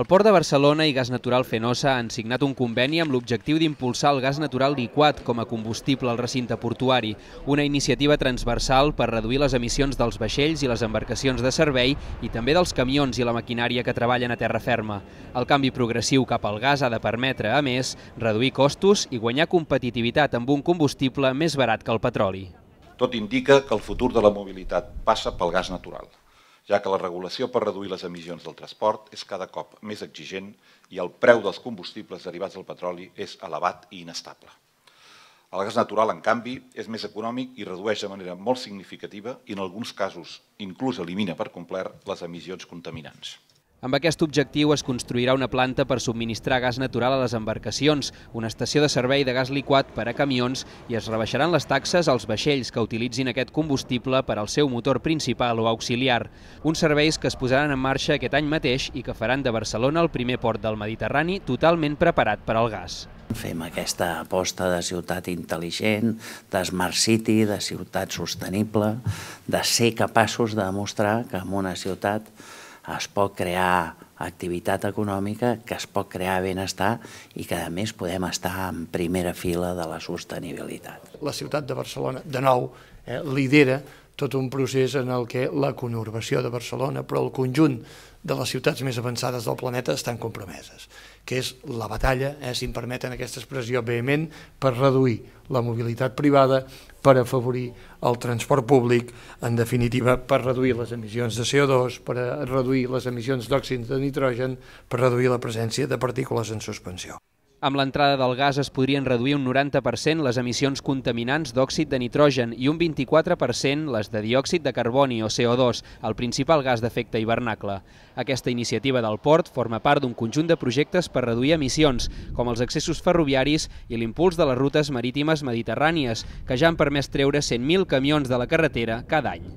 El Port de Barcelona i Gas Natural Fenosa han signat un conveni amb l'objectiu d'impulsar el gas natural liquat com a combustible al recinte portuari, una iniciativa transversal per reduir les emissions dels vaixells i les embarcacions de servei i també dels camions i la maquinària que treballen a terra ferma. El canvi progressiu cap al gas ha de permetre, a més, reduir costos i guanyar competitivitat amb un combustible més barat que el petroli. Tot indica que el futur de la mobilitat passa pel gas natural ja que la regulació per reduir les emissions del transport és cada cop més exigent i el preu dels combustibles derivats del petroli és elevat i inestable. El gas natural, en canvi, és més econòmic i redueix de manera molt significativa i en alguns casos inclús elimina per complet les emissions contaminants. Amb aquest objectiu es construirà una planta per subministrar gas natural a les embarcacions, una estació de servei de gas liquat per a camions i es rebaixaran les taxes als vaixells que utilitzin aquest combustible per al seu motor principal o auxiliar. Uns serveis que es posaran en marxa aquest any mateix i que faran de Barcelona el primer port del Mediterrani totalment preparat per al gas. Fem aquesta aposta de ciutat intel·ligent, de smart city, de ciutat sostenible, de ser capaços de demostrar que en una ciutat es pot crear activitat econòmica, que es pot crear benestar i que a més podem estar en primera fila de la sostenibilitat. La ciutat de Barcelona, de nou, eh, lidera tot un procés en el que la conurbació de Barcelona, però el conjunt de les ciutats més avançades del planeta estan compromeses, que és la batalla, eh, si em permeten aquesta expressió vehement, per reduir la mobilitat privada, per afavorir el transport públic, en definitiva per reduir les emissions de CO2, per eh, reduir les emissions d'òxids de nitrogen, per reduir la presència de partícules en suspensió. Amb l'entrada del gas es podrien reduir un 90% les emissions contaminants d'òxid de nitrogen i un 24% les de diòxid de carboni o CO2, el principal gas d'efecte hivernacle. Aquesta iniciativa del port forma part d'un conjunt de projectes per reduir emissions, com els accessos ferroviaris i l'impuls de les rutes marítimes mediterrànies, que ja han permès treure 100.000 camions de la carretera cada any.